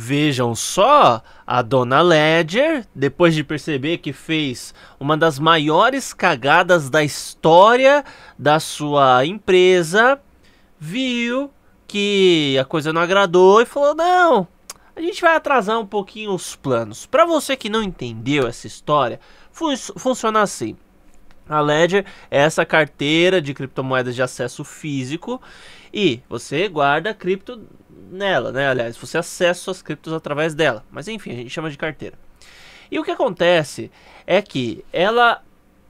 Vejam só, a dona Ledger, depois de perceber que fez uma das maiores cagadas da história da sua empresa, viu que a coisa não agradou e falou: "Não, a gente vai atrasar um pouquinho os planos". Para você que não entendeu essa história, fun funciona assim: a Ledger é essa carteira de criptomoedas de acesso físico e você guarda cripto nela, né? Aliás, você acessa suas criptos através dela. Mas enfim, a gente chama de carteira. E o que acontece é que ela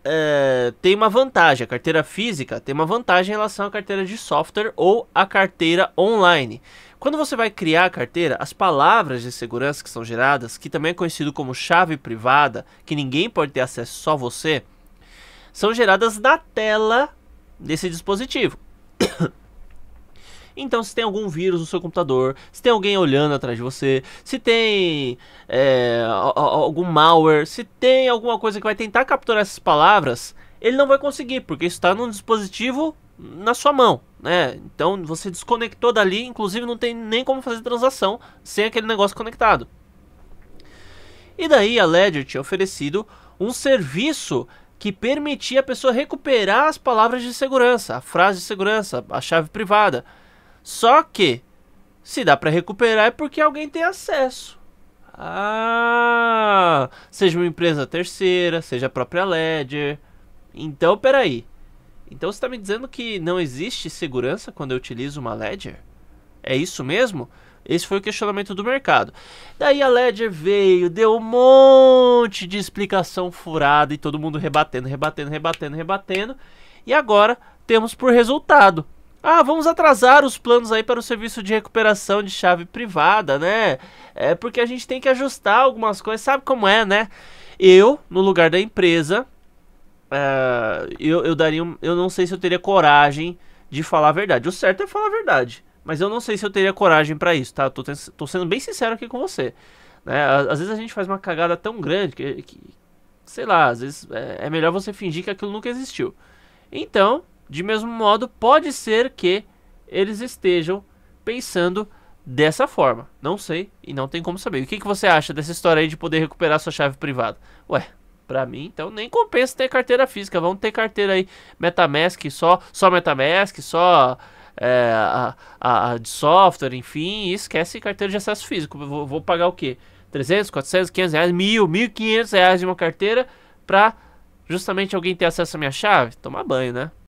é, tem uma vantagem. A carteira física tem uma vantagem em relação à carteira de software ou à carteira online. Quando você vai criar a carteira, as palavras de segurança que são geradas, que também é conhecido como chave privada, que ninguém pode ter acesso, só você, são geradas na tela desse dispositivo. Então, se tem algum vírus no seu computador, se tem alguém olhando atrás de você, se tem é, algum malware, se tem alguma coisa que vai tentar capturar essas palavras, ele não vai conseguir, porque isso está num dispositivo na sua mão, né? Então você desconectou dali, inclusive não tem nem como fazer transação sem aquele negócio conectado. E daí a Ledger tinha oferecido um serviço que permitia a pessoa recuperar as palavras de segurança, a frase de segurança, a chave privada. Só que, se dá para recuperar é porque alguém tem acesso. Ah, seja uma empresa terceira, seja a própria Ledger. Então, peraí. Então você está me dizendo que não existe segurança quando eu utilizo uma Ledger? É isso mesmo? Esse foi o questionamento do mercado. Daí a Ledger veio, deu um monte de explicação furada e todo mundo rebatendo, rebatendo, rebatendo, rebatendo. E agora temos por resultado ah, vamos atrasar os planos aí para o serviço de recuperação de chave privada, né? É porque a gente tem que ajustar algumas coisas, sabe como é, né? Eu, no lugar da empresa, uh, eu, eu daria. Um, eu não sei se eu teria coragem de falar a verdade. O certo é falar a verdade. Mas eu não sei se eu teria coragem para isso, tá? Tô, tô, sendo bem sincero aqui com você. Né? Às vezes a gente faz uma cagada tão grande que, que sei lá, às vezes é, é melhor você fingir que aquilo nunca existiu. Então, de mesmo modo, pode ser que eles estejam pensando dessa forma. Não sei e não tem como saber. O que, que você acha dessa história aí de poder recuperar sua chave privada? Ué, Pra mim, então nem compensa ter carteira física. Vamos ter carteira aí MetaMask só, só MetaMask, só é, a, a, a, de software, enfim, esquece carteira de acesso físico. Vou, vou, pagar o quê? 300, 400, 500 reais, 1.000, 1.500 reais de uma carteira pra justamente alguém ter acesso à minha chave? Tomar banho, né?